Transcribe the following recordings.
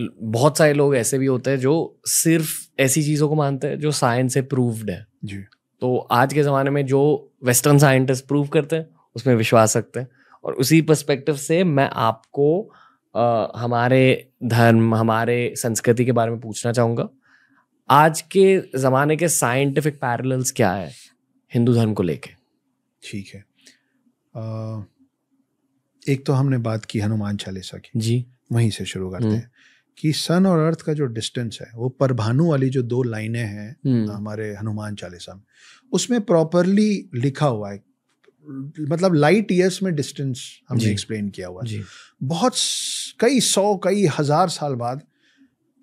बहुत सारे लोग ऐसे भी होते हैं जो सिर्फ ऐसी चीज़ों को मानते हैं जो साइंस से प्रूव्ड है जी तो आज के ज़माने में जो वेस्टर्न साइंटिस्ट प्रूव करते हैं उसमें विश्वास रखते हैं और उसी पर्सपेक्टिव से मैं आपको आ, हमारे धर्म हमारे संस्कृति के बारे में पूछना चाहूँगा आज के ज़माने के साइंटिफिक पैरल्स क्या है हिंदू धर्म को लेके ठीक है आ, एक तो हमने बात की हनुमान चालीसा की जी वहीं से शुरू करते हम्म। हैं कि सन और अर्थ का जो डिस्टेंस है वो परभानु वाली जो दो लाइनें हैं हम्म। हमारे हनुमान चालीसा में उसमें प्रॉपरली लिखा हुआ है मतलब लाइट ईयर्स में डिस्टेंस हमने एक्सप्लेन किया हुआ है बहुत कई सौ कई हजार साल बाद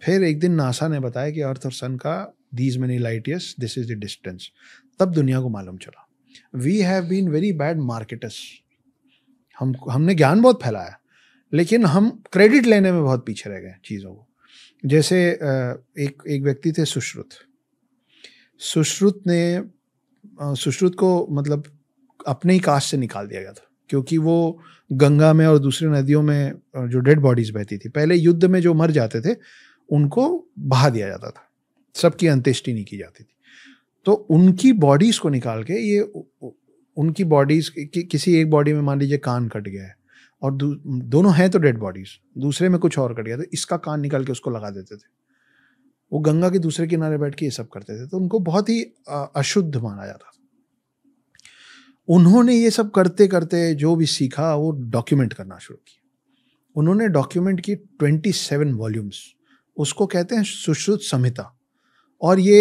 फिर एक दिन नासा ने बताया कि अर्थ और सन का these many light years this is the distance तब दुनिया को मालूम चला we have been very bad marketers हम हमने ज्ञान बहुत फैलाया लेकिन हम क्रेडिट लेने में बहुत पीछे रह गए चीज़ों को जैसे एक एक व्यक्ति थे सुश्रुत सुश्रुत ने सुश्रुत को मतलब अपने ही कास्ट से निकाल दिया गया था क्योंकि वो गंगा में और दूसरी नदियों में जो डेड बॉडीज बहती थी पहले युद्ध में जो मर जाते थे उनको बहा दिया जाता था सबकी अंत्येष्टि नहीं की जाती थी तो उनकी बॉडीज को निकाल के ये उनकी बॉडीज कि, किसी एक बॉडी में मान लीजिए कान कट गया है और दोनों हैं तो डेड बॉडीज दूसरे में कुछ और कट गया तो इसका कान निकाल के उसको लगा देते थे वो गंगा के दूसरे किनारे बैठ के ये सब करते थे तो उनको बहुत ही अशुद्ध माना जाता था उन्होंने ये सब करते करते जो भी सीखा वो डॉक्यूमेंट करना शुरू किया उन्होंने डॉक्यूमेंट की ट्वेंटी सेवन वॉल्यूम्स उसको कहते हैं सुश्रुत संहिता और ये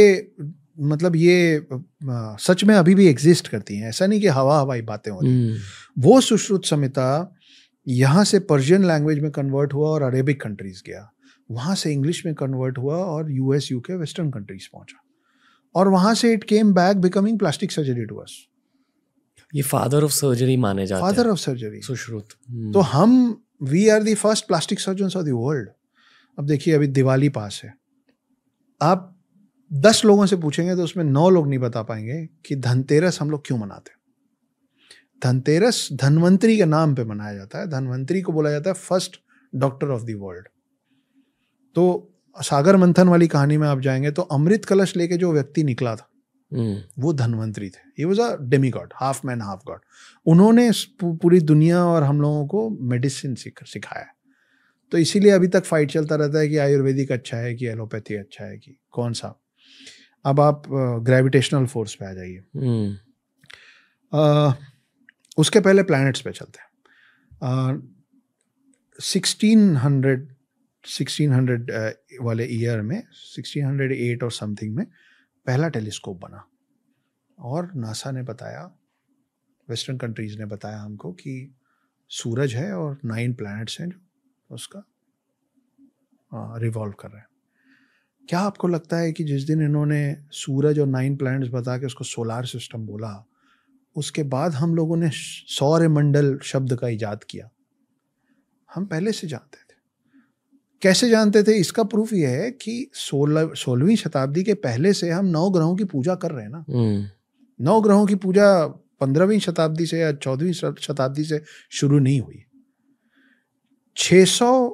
मतलब ये सच में अभी भी एग्जिस्ट करती हैं ऐसा नहीं कि हवा हवाई बातें होती हम्म। वो सुश्रुत संहिता यहाँ से पर्शियन लैंग्वेज में कन्वर्ट हुआ और अरेबिक कंट्रीज़ गया वहाँ से इंग्लिश में कन्वर्ट हुआ और U S U K western countries पहुँचा और वहाँ से it came back becoming plastic surgery to us ये फादर ऑफ सर्जरी माने जाते father of surgery Sushruta hmm. तो हम we are the first plastic surgeon of the world अब देखिए अभी दिवाली पास है आप दस लोगों से पूछेंगे तो उसमें नौ लोग नहीं बता पाएंगे कि धनतेरस हम लोग क्यों मनाते धनतेरस धनवंतरी के नाम पे मनाया जाता है धनवंतरी को बोला जाता है first doctor of the world तो सागर मंथन वाली कहानी में आप जाएंगे तो अमृत कलश लेके जो व्यक्ति निकला था हम्म। वो धनवंतरी थे ये was a demigod half man half god उन्होंने पूरी दुनिया और हम लोगों को मेडिसिन सिखाया तो इसीलिए अभी तक फाइट चलता रहता है कि आयुर्वेदिक अच्छा है कि एलोपैथी अच्छा है कि कौन सा अब आप ग्रेविटेशनल फोर्स पे आ जाइए हम्म। उसके पहले प्लैनेट्स पे चलते हैं सिक्सटीन हंड्रेड सिक्सटीन हंड्रेड वाले ईयर में सिक्सटीन हंड्रेड एट और समथिंग में पहला टेलीस्कोप बना और नासा ने बताया वेस्टर्न कंट्रीज़ ने बताया हमको कि सूरज है और नाइन प्लैनेट्स हैं जो उसका रिवॉल्व uh, कर रहे हैं क्या आपको लगता है कि जिस दिन इन्होंने सूरज और नाइन प्लैनेट्स बता के उसको सोलार सिस्टम बोला उसके बाद हम लोगों ने सौर मंडल शब्द का इजाद किया हम पहले से जानते थे कैसे जानते थे इसका प्रूफ यह है कि सोलह सोलहवीं शताब्दी के पहले से हम नौ ग्रहों की पूजा कर रहे हैं ना नौ ग्रहों की पूजा पंद्रहवीं शताब्दी से या चौदहवीं शताब्दी से शुरू नहीं हुई 600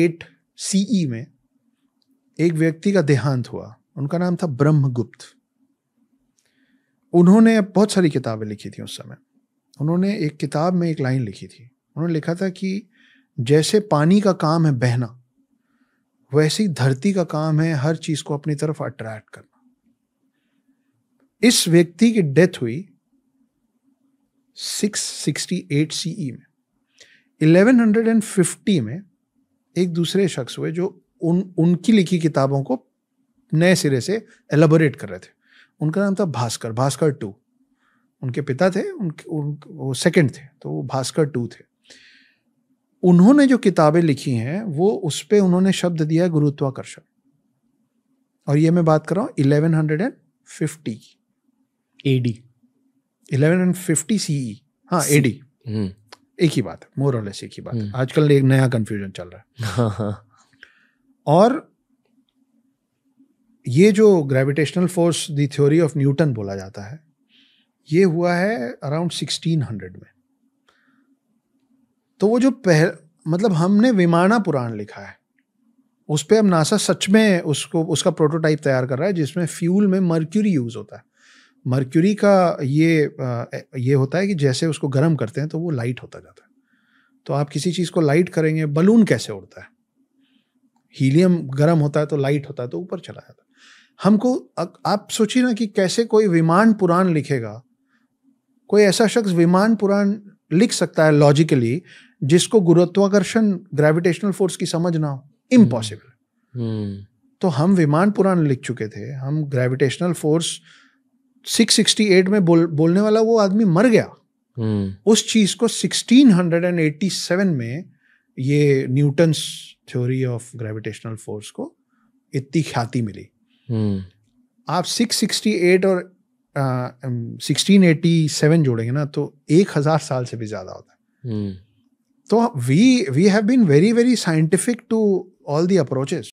एट सीई में एक व्यक्ति का देहांत हुआ उनका नाम था ब्रह्मगुप्त उन्होंने बहुत सारी किताबें लिखी थी उस समय उन्होंने एक किताब में एक लाइन लिखी थी उन्होंने लिखा था कि जैसे पानी का काम है बहना वैसी धरती का काम है हर चीज को अपनी तरफ अट्रैक्ट करना इस व्यक्ति की डेथ हुई 668 सीई e में 1150 में एक दूसरे शख्स हुए जो उन उनकी लिखी किताबों को नए सिरे से एलबोरेट कर रहे थे उनका नाम था भास्कर भास्कर टू उनके पिता थे उनके उन, वो सेकंड थे तो वो भास्कर टू थे उन्होंने जो किताबें लिखी हैं वो उस पर उन्होंने शब्द दिया है गुरुत्वाकर्षण और ये मैं बात कर रहा हूँ eleven hundred and fifty A D eleven and fifty C E हाँ ए डी हम्म। एक ही बात है मोर और लेस एक ही बात है हम्म। आजकल एक नया कंफ्यूजन चल रहा है हाँ, हाँ। और ये जो gravitational force the theory of Newton बोला जाता है ये हुआ है अराउंड 1600 में तो वो जो पह मतलब हमने विमाना पुराण लिखा है उस पर अब नासा सच में उसको उसका प्रोटोटाइप तैयार कर रहा है जिसमें फ्यूल में मर्क्यूरी यूज़ होता है मर्क्यूरी का ये ये होता है कि जैसे उसको गर्म करते हैं तो वो लाइट होता जाता है तो आप किसी चीज़ को लाइट करेंगे बलून कैसे उड़ता है हीलियम गर्म होता है तो लाइट होता है तो ऊपर चला जाता हमको आप सोचिए ना कि कैसे कोई विमान पुराण लिखेगा कोई ऐसा शख्स विमान पुराण लिख सकता है लॉजिकली जिसको गुरुत्वाकर्षण ग्रेविटेशनल फोर्स की समझ ना हो इम्पॉसिबल हम्म। हम्म। तो हम विमान पुराण लिख चुके थे हम ग्रेविटेशनल फोर्स 668 में बोल बोलने वाला वो आदमी मर गया हम्म। उस चीज को 1687 में ये Newton's theory of gravitational force को इतनी ख्याति मिली hmm. आप 668 और सिक्सटीन एटी सेवन जोड़ेंगे ना तो एक हजार साल से भी ज्यादा होता है hmm. तो we we have been very very scientific to all the approaches